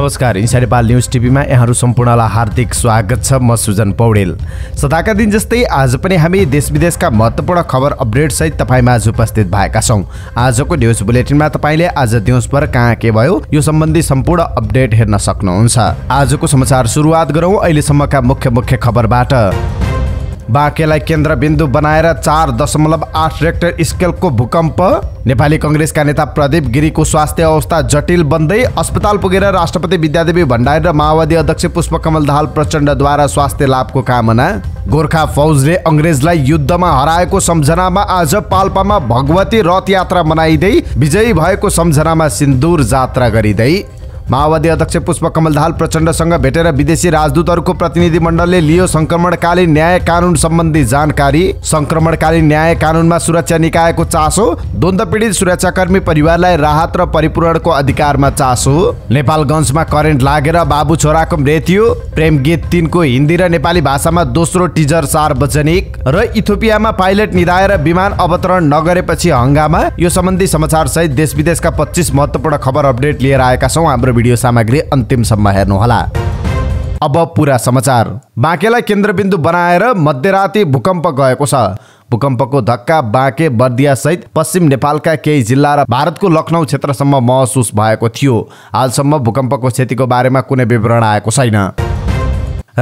नमस्कार इन्सा नेपाल न्युज टिभीमा यहाँहरू सम्पूर्णलाई हार्दिक स्वागत छ म सुजन पौडेल सदाका दिन जस्तै आज पनि हामी देश विदेशका महत्त्वपूर्ण खबर अपडेटसहित तपाईँमा आज उपस्थित भएका छौँ आजको न्युज बुलेटिनमा तपाईँले आज दिउँसभर कहाँ के भयो यो सम्बन्धी सम्पूर्ण अपडेट हेर्न सक्नुहुन्छ आजको समाचार सुरुवात गरौँ अहिलेसम्मका मुख्य मुख्य खबरबाट बाँकेलाई केन्द्रबिन्दु बनाएर चार दशमलव आठ रेक्टर स्केलको भूकम्प नेपाली कङ्ग्रेसका नेता प्रदीप गिरीको स्वास्थ्य अवस्था जटिल बन्दै अस्पताल पुगेर राष्ट्रपति विद्यादेवी भण्डारी र माओवादी अध्यक्ष पुष्पकमल दाहाल प्रचण्डद्वारा स्वास्थ्य लाभको कामना गोर्खा फौजले अङ्ग्रेजलाई युद्धमा हराएको सम्झनामा आज पाल्पामा भगवती रथ यात्रा मनाइँदै विजयी भएको सम्झनामा सिन्दुर जात्रा गरिँदै माओवादी अध्यक्ष पुष्पकमल दाहाल प्रचण्डसँग भेटेर विदेशी राजदूतहरूको प्रतिनिधिमण्डलले लियो संक्रमणकालीन न्याय कानुन सम्बन्धी जानकारी संक्रमणकालीन न्याय कानुनमा सुरक्षा निकायको चासो द्वन्द पीडित सुरक्षाकर्मी परिवारलाई राहत र परिपूरणको अधिकारमा चासो नेपालगञ्जमा करेन्ट लागेर बाबु छोराको मृत्यु प्रेम गीत तिनको हिन्दी र नेपाली भाषामा दोस्रो टिजर सार्वजनिक र इथोपियामा पाइलट निधाएर विमान अवतरण नगरेपछि हङ्गामा यो सम्बन्धी समाचार सहित देश विदेशका पच्चिस महत्वपूर्ण खबर अपडेट लिएर आएका छौँ हाम्रो भिडियो सामग्री अन्तिमसम्म हेर्नुहोला अब पुरा समाचार बाँकेलाई केन्द्रबिन्दु बनाएर मध्यराति भूकम्प गएको छ भूकम्पको धक्का बाँके बर्दियासहित पश्चिम नेपालका केही जिल्ला र भारतको लखनऊ क्षेत्रसम्म महसुस भएको थियो हालसम्म भूकम्पको क्षतिको बारेमा कुनै विवरण आएको छैन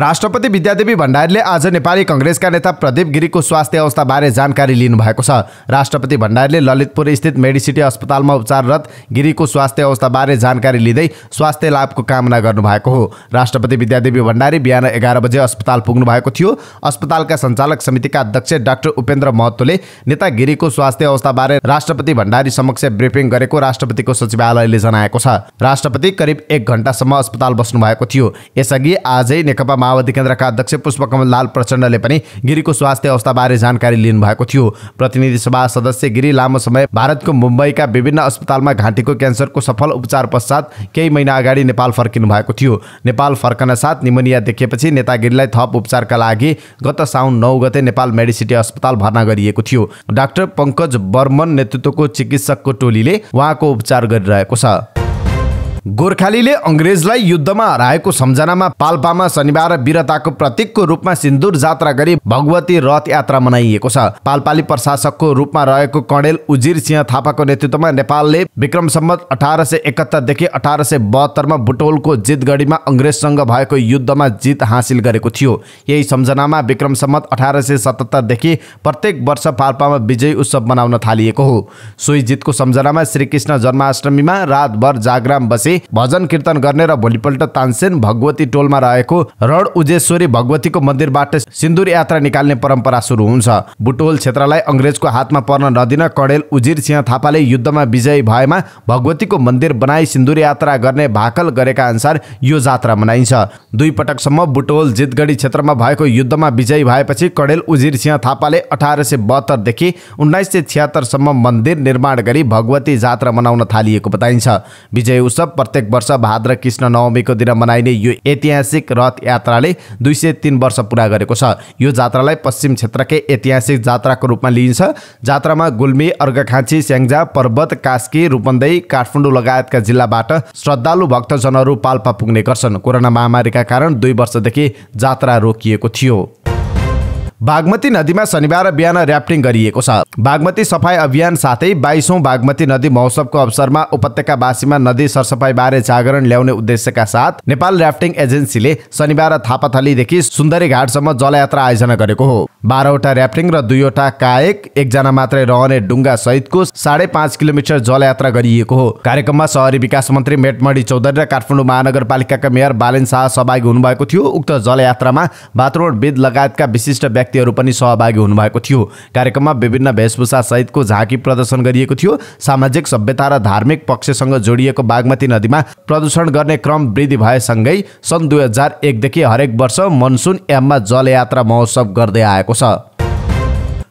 राष्ट्रपति विद्यादेवी भण्डारीले आज नेपाली कङ्ग्रेसका नेता प्रदीप गिरीको स्वास्थ्य अवस्थाबारे जानकारी लिनुभएको छ राष्ट्रपति भण्डारीले ललितपुर स्थित मेडिसिटी अस्पतालमा उपचाररत गिरीको स्वास्थ्य अवस्थाबारे जानकारी लिँदै स्वास्थ्य लाभको कामना गर्नुभएको हो राष्ट्रपति विद्यादेवी भण्डारी बिहान एघार बजे अस्पताल पुग्नु भएको थियो अस्पतालका सञ्चालक समितिका अध्यक्ष डाक्टर उपेन्द्र महतोले नेता गिरीको स्वास्थ्य अवस्थाबारे राष्ट्रपति भण्डारी समक्ष ब्रिफिङ गरेको राष्ट्रपतिको सचिवालयले जनाएको छ राष्ट्रपति करिब एक घन्टासम्म अस्पताल बस्नु भएको थियो यसअघि आजै नेकपा माओवादी केन्द्रका अध्यक्ष पुष्पकमल लाल प्रचण्डले पनि गिरीको स्वास्थ्य अवस्थाबारे जानकारी लिनुभएको थियो प्रतिनिधि सभा सदस्य गिरी लामो समय भारतको मुम्बईका विभिन्न अस्पतालमा घाँटीको क्यान्सरको सफल उपचार पश्चात केही महिना अगाडि नेपाल फर्किनु भएको थियो नेपाल फर्कन साथ निमोनिया देखिएपछि नेता गिरीलाई थप उपचारका लागि गत साउन नौ गते नेपाल मेडिसिटी अस्पताल भर्ना गरिएको थियो डाक्टर पङ्कज बर्मन नेतृत्वको चिकित्सकको टोलीले उहाँको उपचार गरिरहेको छ गोर्खालीले अङ्ग्रेजलाई युद्धमा हराएको सम्झनामा पाल्पामा शनिबार वीरताको प्रतीकको रूपमा सिन्दुर जात्रा गरी भगवती रथ यात्रा मनाइएको छ पाल्पाली प्रशासकको रूपमा रहेको कणेल उजिर सिंह थापाको नेतृत्वमा नेपालले विक्रम सम्बत अठार सय एकहत्तरदेखि अठार सय बहत्तरमा बुटोलको जितगढीमा अङ्ग्रेजसँग भएको युद्धमा जित हासिल गरेको थियो यही सम्झनामा विक्रम सम्मत अठार सय सतहत्तरदेखि प्रत्येक वर्ष पाल्पामा विजय उत्सव मनाउन थालिएको हो सोही जितको सम्झनामा श्रीकृष्ण जन्माष्टमीमा रातभर जागराम बसे भजन कीर्तन गर्ने र भोलिपल्ट तानसेन भगवती टोलमा रहेको रण उजेश्वरी भगवतीको मन्दिरबाट सिन्दुर यात्रा निकाल्ने परम्परा सुरु हुन्छ बुटोल क्षेत्रलाई अङ्ग्रेजको हातमा पर्न नदिन कडेल उजिर सिंह थापाले युद्धमा विजयी भएमा भगवतीको मन्दिर बनाई सिन्दुर यात्रा गर्ने भाकल गरेका अनुसार यो जात्रा मनाइन्छ दुई पटकसम्म बुटोल जितगढी क्षेत्रमा भएको युद्धमा विजयी भएपछि कडेल उजिर सिंह थापाले अठार सय बहत्तरदेखि उन्नाइस सय छिहत्तरसम्म मन्दिर निर्माण गरी भगवती जात्रा मनाउन थालिएको बताइन्छ विजय उत्सव प्रत्येक वर्ष भाद्र कृष्ण नवमीको दिन मनाइने यो ऐतिहासिक रथ यात्राले दुई सय तिन वर्ष पुरा गरेको छ यो जात्रालाई पश्चिम क्षेत्रकै ऐतिहासिक जात्राको रूपमा लिइन्छ जात्रामा गुल्मी अर्घखाँची स्याङ्जा पर्वत कास्की रूपन्दै काठमाडौँ लगायतका जिल्लाबाट श्रद्धालु भक्तजनहरू पाल्पा पुग्ने गर्छन् कोरोना महामारीका कारण दुई वर्षदेखि जात्रा रोकिएको थियो बागमती नदीमा शनिबार बिहान ऱ्याफ्टिङ गरिएको छ बागमती सफाई अभियान साथै बाइसौँ बागमती नदी महोत्सवको अवसरमा उपत्यका उपत्यकावासीमा नदी सरसफाईबारे जागरण ल्याउने उद्देश्यका साथ नेपाल ऱ्याफ्टिङ एजेन्सीले शनिबार थापाथलीदेखि सुन्दरी घाटसम्म जलयात्रा आयोजना गरेको हो बाह्रवटा ऱ्याफ्टिङ र दुईवटा कायक एकजना मात्रै रहने डुङ्गा सहितको साढे पाँच किलोमिटर जलयात्रा गरिएको हो कार्यक्रममा सहरी विकास मन्त्री मेटमणी चौधरी र काठमाडौँ महानगरपालिकाका मेयर बालेन शाह सहभागी हुनुभएको थियो उक्त जलयात्रामा वातावरणविद लगायतका विशिष्ट व्यक्ति व्यक्तिहरू पनि सहभागी हुनुभएको थियो कार्यक्रममा विभिन्न भेषभूषा सहितको झाँकी प्रदर्शन गरिएको थियो सामाजिक सभ्यता र धार्मिक पक्षसँग जोडिएको बागमती नदीमा प्रदूषण गर्ने क्रम वृद्धि भएसँगै सन् दुई हजार एकदेखि हरेक वर्ष मनसुन एममा जलयात्रा महोत्सव गर्दै आएको छ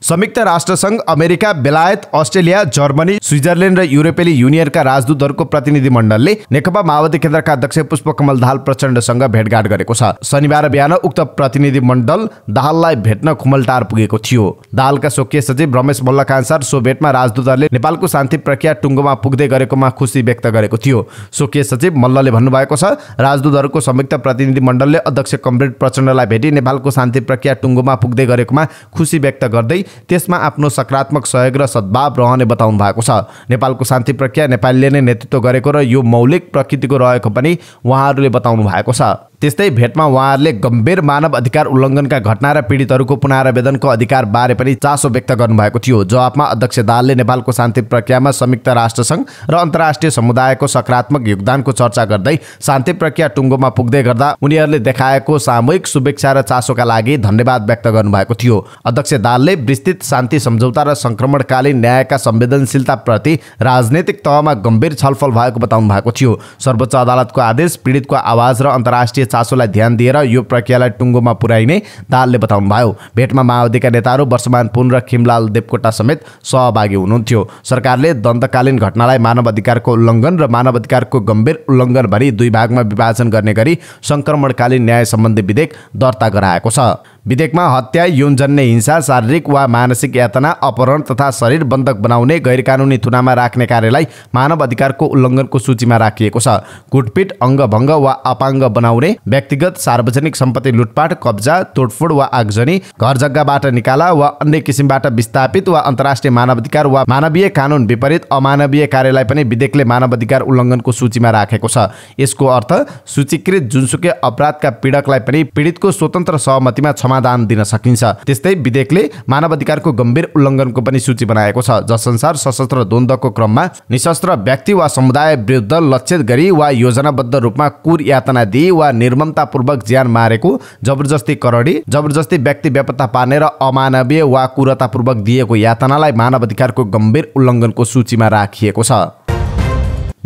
संयुक्त राष्ट्रसङ्घ अमेरिका बेलायत अस्ट्रेलिया जर्मनी स्विजरल्यान्ड र युरोपेली युनियनका राजदूतहरूको प्रतिनिधिमण्डलले मण्डलले नेकपा माओवादी केन्द्रका अध्यक्ष पुष्पकमल दाहाल प्रचण्डसँग भेटघाट गरेको छ शनिबार बिहान उक्त प्रतिनिधिमण्डल दाहाललाई भेट्न खुमलटार पुगेको थियो दाहालका स्वकीय सचिव रमेश मल्लका अनुसार सो भेटमा राजदूतहरूले नेपालको शान्ति प्रक्रिया टुङ्गोमा पुग्दै गरेकोमा खुसी व्यक्त गरेको थियो स्वकीय सचिव मल्लले भन्नुभएको छ राजदूतहरूको संयुक्त प्रतिनिधिमण्डलले अध्यक्ष कमरेड प्रचण्डलाई भेटी नेपालको शान्ति प्रक्रिया टुङ्गोमा पुग्दै गरेकोमा खुसी व्यक्त गर्दै त्यसमा आफ्नो सकारात्मक सहयोग र सद्भाव रहने बताउनु भएको छ नेपालको शान्ति प्रक्रिया नेपालले नै नेतृत्व गरेको र यो मौलिक प्रकृतिको रहेको पनि उहाँहरूले बताउनु भएको छ त्यस्तै भेटमा उहाँहरूले गम्भीर मानव अधिकार उल्लङ्घनका घटना र पीडितहरूको पुनरावेदनको अधिकार बारे पनि चासो व्यक्त गर्नुभएको थियो जवाबमा अध्यक्ष दालले नेपालको शान्ति प्रक्रियामा संयुक्त राष्ट्रसङ्घ र अन्तर्राष्ट्रिय समुदायको सकारात्मक योगदानको चर्चा गर्दै शान्ति प्रक्रिया टुङ्गोमा पुग्दै गर्दा उनीहरूले देखाएको सामूहिक शुभेच्छा र चासोका लागि धन्यवाद व्यक्त गर्नुभएको थियो अध्यक्ष दालले विस्तृत शान्ति सम्झौता र सङ्क्रमणकालीन न्यायका संवेदनशीलताप्रति राजनैतिक तहमा गम्भीर छलफल भएको बताउनु भएको थियो सर्वोच्च अदालतको आदेश पीडितको आवाज र अन्तर्राष्ट्रिय चासोलाई ध्यान दिएर यो प्रक्रियालाई टुङ्गोमा पुर्याइने दालले बताउनुभयो भेटमा माओवादीका नेताहरू वर्षमान पुन र खिमलाल देवकोटा समेत सहभागी हुनुहुन्थ्यो सरकारले दन्तकालीन घटनालाई मानव अधिकारको उल्लङ्घन र मानव अधिकारको गम्भीर उल्लङ्घन भनी दुई भागमा विभाजन गर्ने गरी सङ्क्रमणकालीन न्याय सम्बन्धी विधेयक दर्ता गराएको छ विधेयकमा हत्या यौनजन्य हिंसा शारीरिक वा मानसिक यातना अपहरण तथा शरीर बन्धक बनाउने कानुनी थुनामा राख्ने कार्यलाई मानव अधिकारको उल्लङ्घनको सूचीमा राखिएको छ कुटपिट अङ्गभङ्ग वा अपाङ्ग बनाउने व्यक्तिगत सार्वजनिक सम्पत्ति लुटपाट कब्जा तोडफोड वा आगजनी घर जग्गाबाट निकाला वा अन्य किसिमबाट विस्थापित वा अन्तर्राष्ट्रिय मानवाधिकार वा मानवीय कानुन विपरीत अमानवीय कार्यलाई पनि विधेयकले अधिकार उल्लङ्घनको सूचीमा राखेको छ यसको अर्थ सूचीकृत जुनसुकै अपराधका पीडकलाई पनि पीडितको स्वतन्त्र सहमतिमा क्षमा समाधान दिन सकिन्छ त्यस्तै विधेयकले मानवाधिकारको गम्भीर उल्लङ्घनको पनि सूची बनाएको छ जसअनुसार सशस्त्र द्वन्द्वको क्रममा निशस्त्र व्यक्ति वा समुदाय विरुद्ध लक्षित गरी वा योजनाबद्ध रूपमा कुर यातना दिई वा निर्ममतापूर्वक ज्यान मारेको जबरजस्ती करडी जबरजस्ती व्यक्ति व्यपत्ता पार्ने र अमानवीय वा कुरतापूर्वक दिएको यातनालाई मानवाधिकारको गम्भीर उल्लङ्घनको सूचीमा राखिएको छ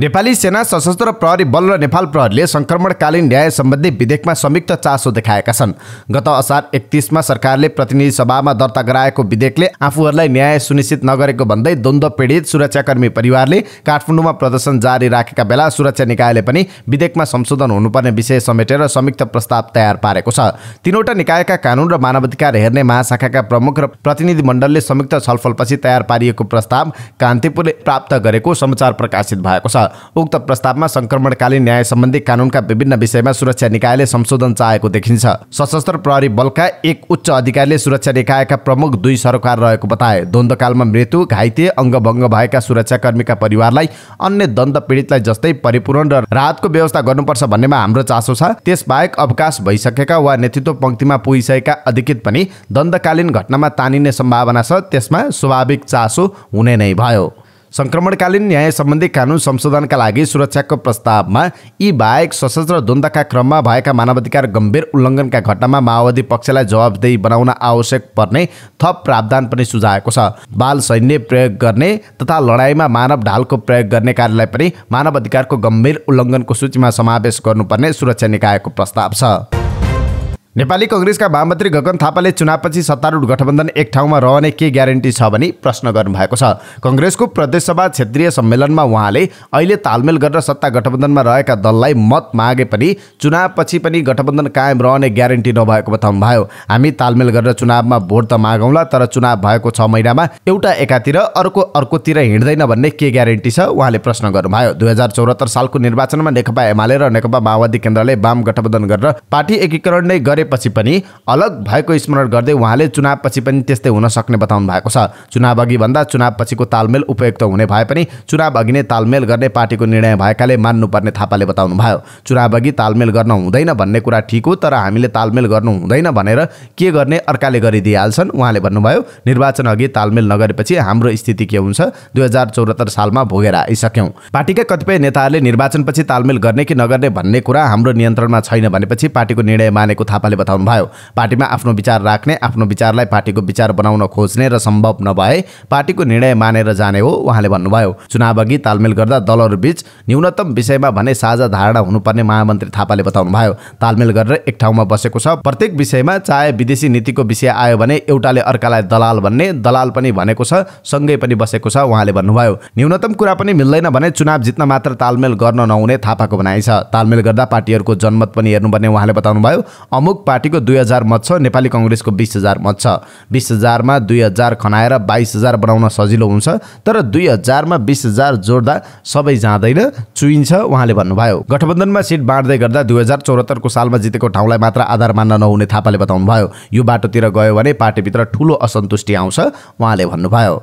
नेपाली सेना सशस्त्र प्रहरी बल र नेपाल प्रहरीले सङ्क्रमणकालीन न्याय सम्बन्धी विधेयकमा संयुक्त चासो देखाएका छन् गत असार एकतिसमा सरकारले प्रतिनिधि सभामा दर्ता गराएको विधेयकले आफूहरूलाई न्याय सुनिश्चित नगरेको भन्दै द्वन्द्व पीडित सुरक्षाकर्मी परिवारले काठमाडौँमा प्रदर्शन जारी राखेका बेला सुरक्षा निकायले पनि विधेयकमा संशोधन हुनुपर्ने विषय समेटेर संयुक्त प्रस्ताव तयार पारेको छ तिनवटा निकायका कानुन र मानवाधिकार हेर्ने महाशाखाका प्रमुख र प्रतिनिधि मण्डलले संयुक्त छलफलपछि तयार पारिएको प्रस्ताव कान्तिपुरले प्राप्त गरेको समाचार प्रकाशित भएको छ उक्त प्रस्तावमा संक्रमणकालीन न्याय सम्बन्धी कानुनका विभिन्न विषयमा सुरक्षा निकायले संशोधन चाहेको देखिन्छ सशस्त्र प्रहरी बलका एक उच्च अधिकारीले सुरक्षा निकायका प्रमुख दुई सरकार रहेको बताए द्वन्दकालमा मृत्यु घाइते अङ्गभङ्ग भएका सुरक्षाकर्मीका परिवारलाई अन्य दण्ड पीडितलाई जस्तै परिपूरण र राहतको व्यवस्था गर्नुपर्छ भन्नेमा हाम्रो चासो छ त्यसबाहेक अवकाश भइसकेका वा नेतृत्व पङ्क्तिमा पुगिसकेका अधिकृत पनि द्वन्दकालीन घटनामा तानिने सम्भावना छ त्यसमा स्वाभाविक चासो हुने नै भयो सङ्क्रमणकालीन न्याय सम्बन्धी कानुन संशोधनका लागि सुरक्षाको प्रस्तावमा यी बाहेक सशस्त्र द्वन्द्वका क्रममा भएका मानवाधिकार गम्भीर उल्लङ्घनका घटनामा माओवादी पक्षलाई जवाबदेही बनाउन आवश्यक पर्ने थप प्रावधान पनि सुझाएको छ बाल सैन्य प्रयोग गर्ने तथा लडाइँमा मानव ढालको प्रयोग गर्ने कार्यलाई पनि मानव अधिकारको गम्भीर उल्लङ्घनको सूचीमा समावेश गर्नुपर्ने सुरक्षा निकायको प्रस्ताव छ नेपाली कङ्ग्रेसका महामन्त्री गगन थापाले चुनावपछि सत्तारूढ गठबन्धन एक ठाउँमा रहने के ग्यारेन्टी छ भनी प्रश्न गर्नुभएको छ कङ्ग्रेसको प्रदेशसभा क्षेत्रीय सम्मेलनमा उहाँले अहिले तालमेल गरेर सत्ता गठबन्धनमा रहेका दललाई मत मागे पनि चुनावपछि पनि गठबन्धन कायम रहने ग्यारेन्टी नभएको बताउनुभयो हामी तालमेल गरेर चुनावमा भोट त मागौँला तर चुनाव भएको छ महिनामा एउटा एकातिर अर्को अर्कोतिर हिँड्दैन भन्ने के ग्यारेन्टी छ उहाँले प्रश्न गर्नुभयो दुई हजार चौहत्तर सालको निर्वाचनमा नेकपा एमाले र नेकपा माओवादी केन्द्रले वाम गठबन्धन गरेर पार्टी एकीकरण नै गरे गरेपछि पनि अलग भएको स्मरण गर्दै उहाँले चुनावपछि पनि त्यस्तै हुन सक्ने बताउनु भएको छ चुनाव अघिभन्दा चुनावपछिको तालमेल उपयुक्त हुने भए पनि चुनाव अघि नै तालमेल गर्ने पार्टीको निर्णय भएकाले मान्नुपर्ने थापाले बताउनुभयो चुनाव अघि तालमेल गर्न हुँदैन भन्ने कुरा ठिक हो तर हामीले तालमेल गर्नु हुँदैन भनेर के गर्ने अर्काले गरिदिइहाल्छन् उहाँले भन्नुभयो निर्वाचन अघि तालमेल नगरेपछि हाम्रो स्थिति के हुन्छ दुई हजार चौरात्तर सालमा भोगेर आइसक्यौँ पार्टीका कतिपय नेताहरूले निर्वाचनपछि तालमेल गर्ने कि नगर्ने भन्ने कुरा हाम्रो नियन्त्रणमा छैन भनेपछि पार्टीको निर्णय मानेको थापा उहाँले बताउनुभयो पार्टीमा आफ्नो विचार राख्ने आफ्नो विचारलाई पार्टीको विचार बनाउन खोज्ने र सम्भव नभए पार्टीको निर्णय मानेर जाने हो उहाँले भन्नुभयो चुनाव अघि तालमेल गर्दा दलहरूबीच न्यूनतम विषयमा भने साझा धारणा हुनुपर्ने महामन्त्री थापाले बताउनुभयो तालमेल गरेर एक ठाउँमा बसेको छ प्रत्येक विषयमा चाहे विदेशी नीतिको विषय आयो भने एउटाले अर्कालाई दलाल भन्ने दलाल पनि भनेको छ सँगै पनि बसेको छ उहाँले भन्नुभयो न्यूनतम कुरा पनि मिल्दैन भने चुनाव जित्न मात्र तालमेल गर्न नहुने थापाको भनाइ छ तालमेल गर्दा पार्टीहरूको जनमत पनि हेर्नुपर्ने उहाँले बताउनुभयो अमुक पार्टीको दुई हजार मत छ नेपाली कङ्ग्रेसको बिस हजार मत छ बिस हजारमा दुई हजार खनाएर बाइस हजार बनाउन सजिलो हुन्छ तर दुई हजारमा बिस हजार जोड्दा सबै जाँदैन चुइन्छ उहाँले भन्नुभयो गठबन्धनमा सिट बाँड्दै गर्दा दुई हजार चौहत्तरको सालमा जितेको ठाउँलाई मात्र आधार मान्न नहुने थापाले बताउनुभयो यो बाटोतिर गयो भने पार्टीभित्र ठुलो असन्तुष्टि आउँछ उहाँले भन्नुभयो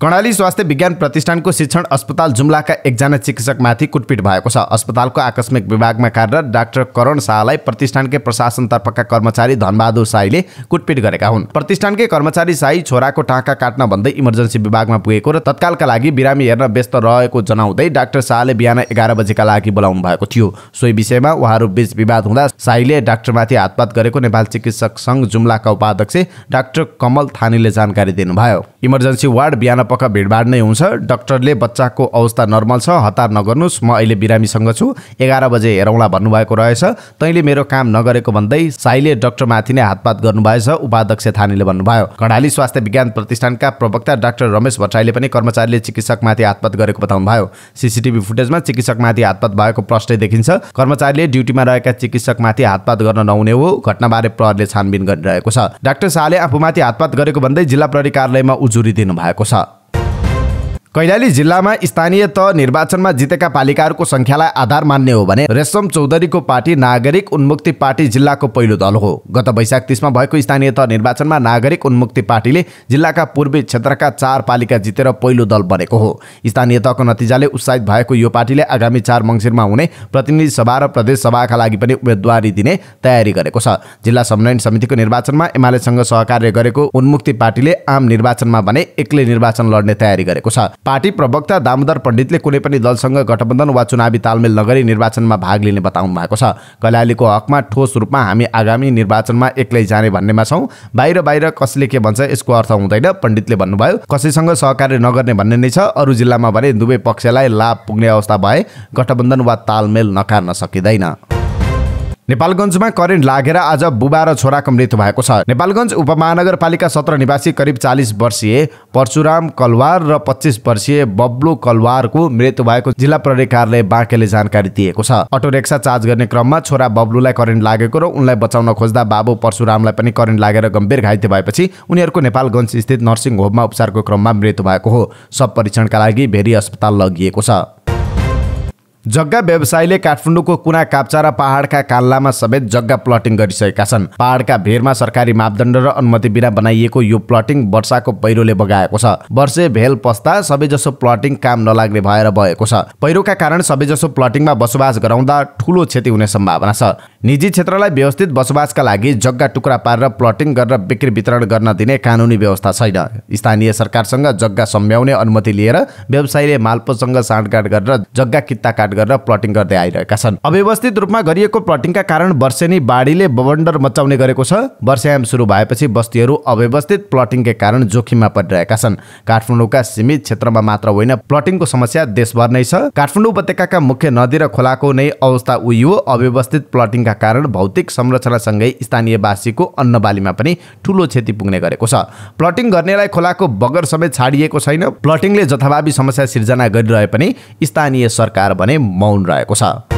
कर्णाली स्वास्थ्य विज्ञान प्रतिष्ठानको शिक्षण अस्पताल जुम्लाका एकजना चिकित्सकमाथि कुटपिट भएको छ अस्पतालको आकस्मिक विभागमा कार्यरत डाक्टर करण शाहलाई प्रतिष्ठानकै प्रशासन तर्फका कर्मचारी धनबहादुर साईले कुटपिट गरेका हुन् प्रतिष्ठानकै कर्मचारी साई छोराको टाँका काट्न भन्दै इमर्जेन्सी विभागमा पुगेको र तत्कालका लागि बिरामी हेर्न व्यस्त रहेको जनाउँदै डाक्टर शाहले बिहान एघार बजेका लागि बोलाउनु भएको थियो सोही विषयमा उहाँहरू बीच विवाद हुँदा साईले डाक्टरमाथि हातपात गरेको नेपाल चिकित्सक सङ्घ जुम्लाका उपाध्यक्ष डाक्टर कमल थानीले जानकारी दिनुभयो इमर्जेन्सी वार्ड बिहान पक्क भिडभाड नै हुन्छ डक्टरले बच्चाको अवस्था नर्मल छ हतार नगर्नुहोस् म अहिले बिरामीसँग छु एघार बजे हेरौँला भन्नुभएको रहेछ तैँले मेरो काम नगरेको भन्दै साईले डक्टरमाथि नै हातपात गर्नुभएछ उपाध्यक्ष थानेले भन्नुभयो कडाली स्वास्थ्य विज्ञान प्रतिष्ठानका प्रवक्ता डाक्टर रमेश भट्टराईले पनि कर्मचारीले चिकित्सकमाथि हातपात गरेको बताउनु भयो सिसिटिभी फुटेजमा चिकित्सकमाथि हातपात भएको प्रश्न देखिन्छ कर्मचारीले ड्युटीमा रहेका चिकित्सकमाथि हातपात गर्न नहुने हो घटनाबारे प्रहरले छानबिन गरिरहेको छ डाक्टर शाहले आफूमाथि हातपात गरेको भन्दै जिल्ला प्रहरी कार्यालयमा उजुरी दिनु भएको छ कैलाली जिल्लामा स्थानीय तह निर्वाचनमा जितेका पालिकाहरूको संख्यालाई आधार मान्ने हो भने रेशम चौधरीको पार्टी नागरिक उन्मुक्ति पार्टी जिल्लाको पहिलो दल हो गत वैशाख तिसमा भएको स्थानीय तह निर्वाचनमा नागरिक उन्मुक्ति पार्टीले जिल्लाका पूर्वी क्षेत्रका चार पालिका जितेर पहिलो दल बनेको हो स्थानीय तहको नतिजाले उत्साहित भएको यो पार्टीले आगामी चार मङ्सिरमा हुने प्रतिनिधि सभा र प्रदेश सभाका लागि पनि उम्मेदवारी दिने तयारी गरेको छ जिल्ला समन्वयन समितिको निर्वाचनमा एमालेसँग सहकार्य गरेको उन्मुक्ति पार्टीले आम निर्वाचनमा भने एक्लै निर्वाचन लड्ने तयारी गरेको छ पार्टी प्रवक्ता दामोदर पण्डितले कुनै पनि दलसँग गठबन्धन वा चुनावी तालमेल नगरी निर्वाचनमा भाग लिने बताउनु भएको छ कैलालीको हकमा ठोस रूपमा हामी आगामी निर्वाचनमा एक्लै जाने भन्नेमा छौँ बाहिर बाहिर कसले के भन्छ यसको अर्थ हुँदैन पण्डितले भन्नुभयो कसैसँग सहकार्य नगर्ने भन्ने नै छ अरू जिल्लामा भने दुवै पक्षलाई लाभ पुग्ने अवस्था भए गठबन्धन वा तालमेल नकार्न सकिँदैन नेपालगञ्जमा करेन्ट लागेर आज बुबा र छोराको मृत्यु भएको छ नेपालगञ्ज उपमहानगरपालिका सत्र निवासी करिब चालिस वर्षीय परशुराम कलवार र पच्चिस वर्षीय बब्लु कलवारको मृत्यु भएको जिल्ला प्रहरी कार्यालय बाँकेले जानकारी दिएको छ अटो रिक्सा चार्ज गर्ने क्रममा छोरा बब्लुलाई करेन्ट लागेको र उनलाई बचाउन खोज्दा बाबु परशुरामलाई पनि करेन्ट लागेर गम्भीर घाइते भएपछि उनीहरूको नेपालगञ्ज स्थित नर्सिङ होममा उपचारको क्रममा मृत्यु भएको हो सब परीक्षणका लागि भेरी अस्पताल लगिएको छ जग्गा व्यवसायीले काठमाडौँको कुना काप्चा र पहाडका काल्लामा समेत जग्गा प्लटिङ गरिसकेका छन् पहाडका भेरमा सरकारी मापदण्ड र अनुमति बिना बनाइएको यो प्लटिङ वर्षाको पहिरोले बगाएको छ वर्षे भेल पस्दा सबैजसो प्लटिङ काम नलाग्ने भएर भएको छ पहिरोका कारण सबैजसो प्लटिङमा बसोबास गराउँदा ठुलो क्षति हुने सम्भावना छ निजी क्षेत्रलाई व्यवस्थित बसोबासका लागि जग्गा टुक्रा पारेर प्लटिङ गरेर बिक्री वितरण गर्न दिने कानुनी व्यवस्था छैन स्थानीय सरकारसँग जग्गा सम्भ्याउने अनुमति लिएर व्यवसायीले मालपोसँग साँडगाँड गरेर जग्गा किता काट गरेर प्लटिङ गर्दै आइरहेका छन् अव्यवस्थित रूपमा गरिएको प्लटिङका कारण वर्षेनी बाढीले बवन्डर मचाउने गरेको छ वर्षायाम सुरु भएपछि बस्तीहरू अव्यवस्थित प्लटिङकै कारण जोखिममा परिरहेका छन् काठमाडौँका सीमित क्षेत्रमा मात्र होइन प्लटिङको समस्या देशभर नै छ काठमाडौँ उपत्यका मुख्य नदी र खोलाको नै अवस्था उही अव्यवस्थित प्लटिङका कारण भौतिक संरचनासँगै स्थानीयवासीको अन्नबालीमा पनि ठुलो क्षति पुग्ने गरेको छ प्लटिङ गर्नेलाई खोलाको बगर समेत छाडिएको छैन प्लटिङले जथाभावी समस्या सिर्जना गरिरहे पनि स्थानीय सरकार भने मौन रहेको छ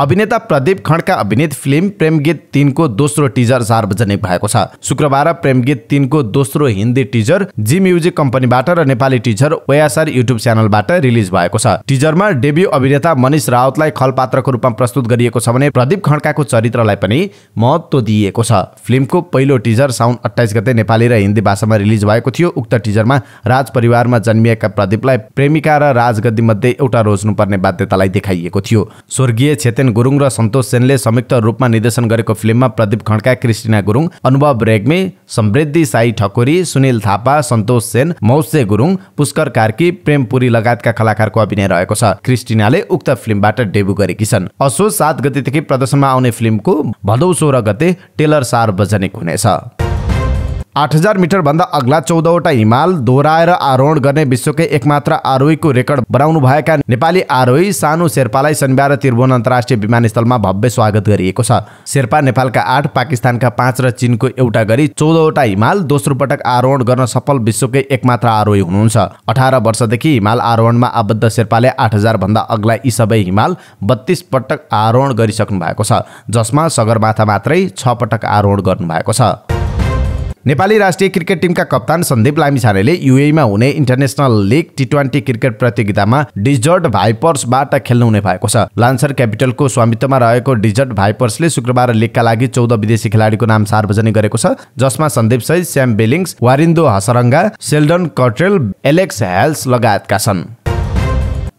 अभिनेता प्रदीप खड्का अभिनीत फिल्म प्रेम गीत तिनको दोस्रो टिजर सार्वजनिक भएको छ शुक्रबार प्रेम गीत तिनको दोस्रो हिन्दी टिजर जी म्युजिक कम्पनीबाट र नेपाली टिजर वयासर युट्युब च्यानलबाट रिलिज भएको छ टिजरमा डेब्यू अभिनेता मनिष रावतलाई खलपात्रको रूपमा प्रस्तुत गरिएको छ भने प्रदीप खड्काको चरित्रलाई पनि महत्त्व दिइएको छ फिल्मको पहिलो टिजर साउन अट्ठाइस गते नेपाली र हिन्दी भाषामा रिलिज भएको थियो उक्त टिजरमा राज परिवारमा जन्मिएका प्रदीपलाई प्रेमिका र मध्ये एउटा रोज्नुपर्ने बाध्यतालाई देखाइएको थियो स्वर्गीय छेतेन सेन गुरुङ र सन्तोष सेनले संयुक्त रूपमा निर्देशन गरेको फिल्ममा प्रदीप खड्का क्रिस्टिना गुरुङ अनुभव रेग्मी समृद्धि साई ठकुरी सुनिल थापा सन्तोष सेन मौसे गुरुङ पुष्कर कार्की प्रेम पुरी लगायतका कलाकारको अभिनय रहेको छ क्रिस्टिनाले उक्त फिल्मबाट डेब्यू गरेकी छन् असोज सात गतिदेखि प्रदर्शनमा आउने फिल्मको भदौ सोह्र गते टेलर सार्वजनिक हुनेछ आठ हजार मिटरभन्दा अग्ला चौधवटा हिमाल दोहोऱ्याएर आरोहण गर्ने विश्वकै एकमात्र आरोहीको रेकर्ड बनाउनु भएका नेपाली आरोही सानो शेर्पालाई शनिबार त्रिभुवन अन्तर्राष्ट्रिय विमानस्थलमा भव्य स्वागत गरिएको छ शेर्पा नेपालका आठ पाकिस्तानका पाँच र चिनको एउटा गरी चौधवटा हिमाल दोस्रो पटक आरोहण गर्न सफल विश्वकै एकमात्र आरोही हुनुहुन्छ अठार वर्षदेखि हिमाल आरोहणमा आबद्ध शेर्पाले आठ हजारभन्दा अग्ला यी सबै हिमाल बत्तीस पटक आरोहण गरिसक्नु भएको छ जसमा सगरमाथा मात्रै छ पटक आरोहण गर्नुभएको छ नेपाली राष्ट्रिय क्रिकेट टिमका कप्तान सन्दीप लामिछानेले युएमा हुने international league T twenty cricket प्रतियोगितामा डिजर्ट भाइपर्सबाट खेल्नु हुने भएको छ लान्सर क्यापिटलको स्वामित्वमा रहेको डिजर्ट भाइपर्सले शुक्रबार लिगका लागि चौध विदेशी खेलाडीको नाम सार्वजनिक गरेको छ जसमा सन्दीप सहित Sam Billings Wanindu Hasaranga Sheldon Cottrell Alex Hales लगायतका छन्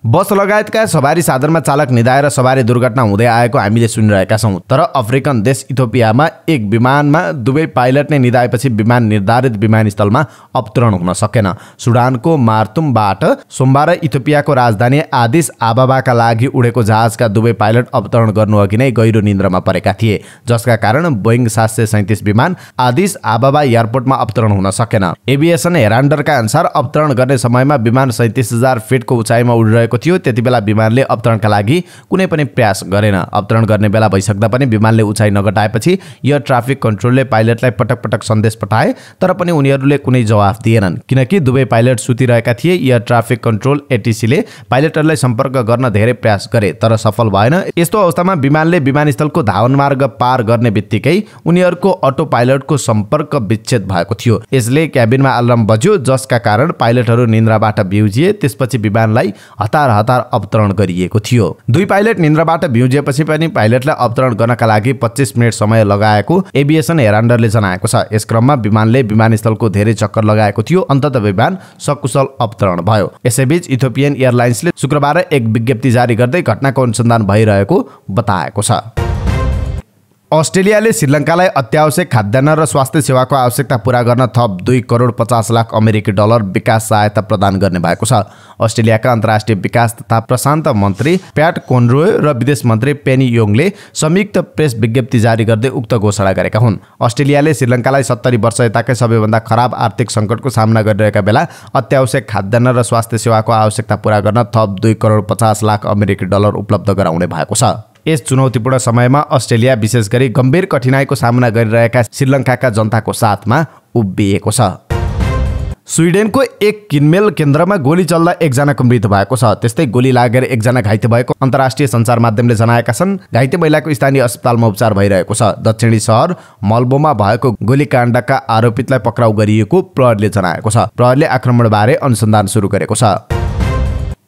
बस लगायतका सवारी साधनमा चालक निधाएर सवारी दुर्घटना हुँदै आएको हामीले सुनिरहेका छौँ तर अफ्रिकन देश इथोपियामा एक विमानमा दुवै पाइलट नै निधाएपछि विमान निर्धारित विमानस्थलमा अवतरण हुन सकेन सुडानको मार्तुमबाट सोमबार इथोपियाको राजधानी आदिस आबाबाका लागि उडेको जहाजका दुवै पाइलट अवतरण गर्नु अघि नै गहिरो निन्द्रमा परेका थिए जसका कारण बोइङ सात सय सैतिस विमान आदिस आबाबा एयरपोर्टमा अवतरण हुन सकेन एभिएसन हेरान्डरका अनुसार अवतरण गर्ने समयमा विमान सैतिस हजार फिटको उचाइमा उडिरहेको रहेको थियो त्यति बेला विमानले अवतरणका लागि कुनै पनि प्रयास गरेन अवतरण गर्ने बेला भइसक्दा पनि विमानले उचाइ नघटाएपछि यो ट्राफिक कन्ट्रोलले पाइलटलाई पटक पटक सन्देश पठाए तर पनि उनीहरूले कुनै जवाफ दिएनन् किनकि दुवै पाइलट सुतिरहेका थिए एयर ट्राफिक कन्ट्रोल एटिसीले पाइलटहरूलाई सम्पर्क गर्न धेरै प्रयास गरे तर सफल भएन यस्तो अवस्थामा विमानले विमानस्थलको धावन मार्ग पार गर्ने बित्तिकै उनीहरूको अटो पाइलटको सम्पर्क विच्छेद भएको थियो यसले क्याबिनमा अलार्म बज्यो जसका कारण पाइलटहरू निन्द्राबाट बिउजिए त्यसपछि विमानलाई हतार हतार हतार अवतरण गरिएको थियो दुई पाइलट निन्द्राबाट भ्युजिएपछि पनि पाइलटलाई अवतरण गर्नका लागि पच्चिस मिनट समय लगाएको एभिएसन हेरान्डरले जनाएको छ यस क्रममा विमानले विमानस्थलको धेरै चक्कर लगाएको थियो अन्तत विमान सकुशल अवतरण भयो यसैबीच इथोपियन एयरलाइन्सले शुक्रबार एक विज्ञप्ति जारी गर्दै घटनाको अनुसन्धान भइरहेको बताएको छ अस्ट्रेलियाले श्रीलङ्कालाई अत्यावश्यक खाद्यान्न र स्वास्थ्य सेवाको आवश्यकता पुरा गर्न थप दुई करोड पचास लाख अमेरिकी डलर विकास सहायता प्रदान गर्ने भएको छ अस्ट्रेलियाका अन्तर्राष्ट्रिय विकास तथा प्रशान्त मन्त्री प्याट कोन्ड्रो र विदेश मन्त्री पेनी योङले संयुक्त प्रेस विज्ञप्ति जारी गर्दै उक्त घोषणा गरेका हुन् अस्ट्रेलियाले श्रीलङ्कालाई सत्तरी वर्ष यताकै सबैभन्दा खराब आर्थिक सङ्कटको सामना गरिरहेका बेला अत्यावश्यक खाद्यान्न र स्वास्थ्य सेवाको आवश्यकता पुरा गर्न थप दुई करोड पचास लाख अमेरिकी डलर उपलब्ध गराउने भएको छ यस चुनौतीपूर्ण समयमा अस्ट्रेलिया विशेष गरी गम्भीर कठिनाईको सामना गरिरहेका श्रीलङ्काका जनताको साथमा उभिएको छ स्विडेनको एक किनमेल केन्द्रमा गोली चल्दा एकजनाको मृत्यु भएको छ त्यस्तै गोली लागेर एकजना घाइते भएको अन्तर्राष्ट्रिय सञ्चार माध्यमले जनाएका छन् घाइते महिलाको स्थानीय अस्पतालमा उपचार भइरहेको छ दक्षिणी सहर मल्बोमा भएको गोलीकाण्डका आरोपितलाई पक्राउ गरिएको प्रहरले जनाएको छ प्रहरले आक्रमणबारे अनुसन्धान सुरु गरेको छ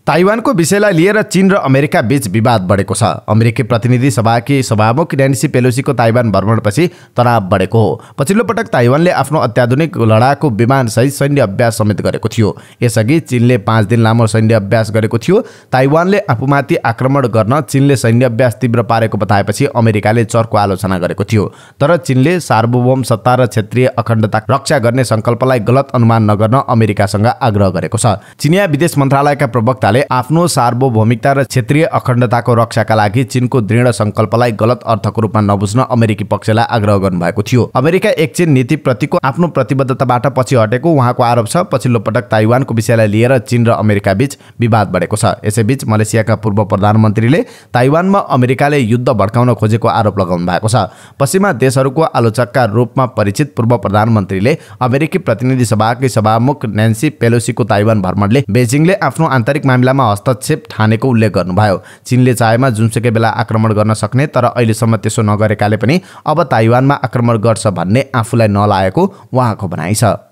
ताइवानको विषयलाई लिएर चीन र अमेरिका बीच विवाद बढेको छ अमेरिकी प्रतिनिधि सभाकी सभामुख न्यानिसी पेलोसीको ताइवान भ्रमणपछि तनाव बढेको हो पछिल्लो पटक ताइवानले आफ्नो अत्याधुनिक लडाकु सहित सैन्य अभ्यास समेत गरेको थियो यसअघि चीनले पाँच दिन लामो सैन्य अभ्यास गरेको थियो ताइवानले आफूमाथि आक्रमण गर्न चीनले सैन्य अभ्यास तीव्र पारेको बताएपछि अमेरिकाले चर्को आलोचना गरेको थियो तर चीनले सार्वभौम सत्ता र क्षेत्रीय अखण्डता रक्षा गर्ने सङ्कल्पलाई गलत अनुमान नगर्न अमेरिकासँग आग्रह गरेको छ चिनिया विदेश मन्त्रालयका प्रवक्ता अमेरिकाले आफ्नो सार्वभौमिकता र क्षेत्रीय अखण्डताको रक्षाका लागि चीनको दृढ संकल्पलाई गलत अर्थको रूपमा नबुझ्न अमेरिकी पक्षलाई आग्रह गर्नुभएको थियो अमेरिका एक चीन नीति प्रतिको आफ्नो प्रतिबद्धताबाट पछि हटेको उहाँको आरोप छ पछिल्लो पटक ताइवानको विषयलाई लिएर चीन र अमेरिका बीच विवाद बढेको छ यसैबीच मलेसियाका पूर्व प्रधानमन्त्रीले ताइवानमा अमेरिकाले युद्ध भड्काउन खोजेको आरोप लगाउनु भएको छ पश्चिमा देशहरूको आलोचकका रूपमा परिचित पूर्व प्रधानमन्त्रीले अमेरिकी प्रतिनिधि सभाकै सभामुख नेन्सी पेलोसीको ताइवान भ्रमणले बेजिङले आफ्नो आन्तरिक मामिलामा हस्तक्षेप ठानेको उल्लेख गर्नुभयो चिनले चाहेमा जुनसुकै बेला आक्रमण गर्न सक्ने तर अहिलेसम्म त्यसो नगरेकाले पनि अब ताइवानमा आक्रमण गर्छ भन्ने आफूलाई नलागेको उहाँको भनाइ छ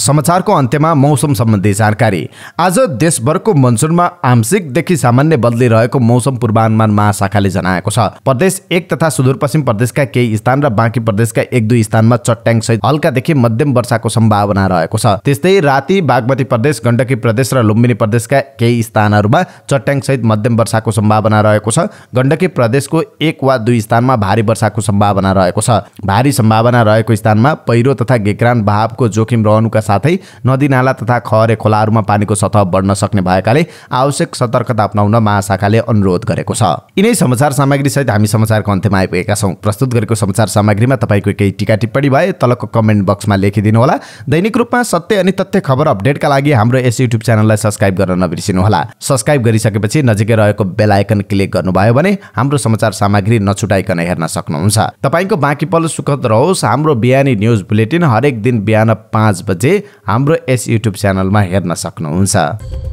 समाचारको अन्त्यमा मौसम सम्बन्धी जानकारी आज देशभरको मनसुनमा आंशिकदेखि सामान्य बदली रहेको मौसम पूर्वानुमान महाशाखाले जनाएको छ प्रदेश एक तथा सुदूरपश्चिम प्रदेशका केही स्थान र बाँकी प्रदेशका एक दुई स्थानमा चट्याङ सहित हल्कादेखि मध्यम वर्षाको सम्भावना रहेको छ त्यस्तै राति बागमती प्रदेश गण्डकी प्रदेश र लुम्बिनी प्रदेशका केही स्थानहरूमा चट्याङ सहित मध्यम वर्षाको सम्भावना रहेको छ गण्डकी प्रदेशको एक वा दुई स्थानमा भारी वर्षाको सम्भावना रहेको छ भारी सम्भावना रहेको स्थानमा पहिरो तथा गेग्रान भावको जोखिम रहनुका साथै नदी नाला तथा खहरे खोलाहरूमा पानीको सतह बढ्न सक्ने भएकाले आवश्यक सतर्कता अप्नाउन महाशाखाले अनुरोध गरेको छ यिनै समाचार सामग्री सहित हामी समाचारको अन्त्यमा आइपुगेका छौँ प्रस्तुत गरेको समाचार सामग्रीमा तपाईँको केही टिका टिप्पणी भए तलको कमेन्ट बक्समा लेखिदिनु होला दैनिक रूपमा सत्य अनि तथ्य खबर अपडेटका लागि हाम्रो यस युट्युब च्यानललाई सब्सक्राइब गर्न नबिर्सिनु होला सब्सक्राइब गरिसकेपछि नजिकै रहेको बेलायकन क्लिक गर्नुभयो भने हाम्रो समाचार सामग्री नछुटाइकन हेर्न सक्नुहुन्छ तपाईँको बाँकी पल सुखद रहोस् हाम्रो बिहानी न्युज बुलेटिन हरेक दिन बिहान पाँच बजे हाम्रो यस युट्युब च्यानलमा हेर्न सक्नुहुन्छ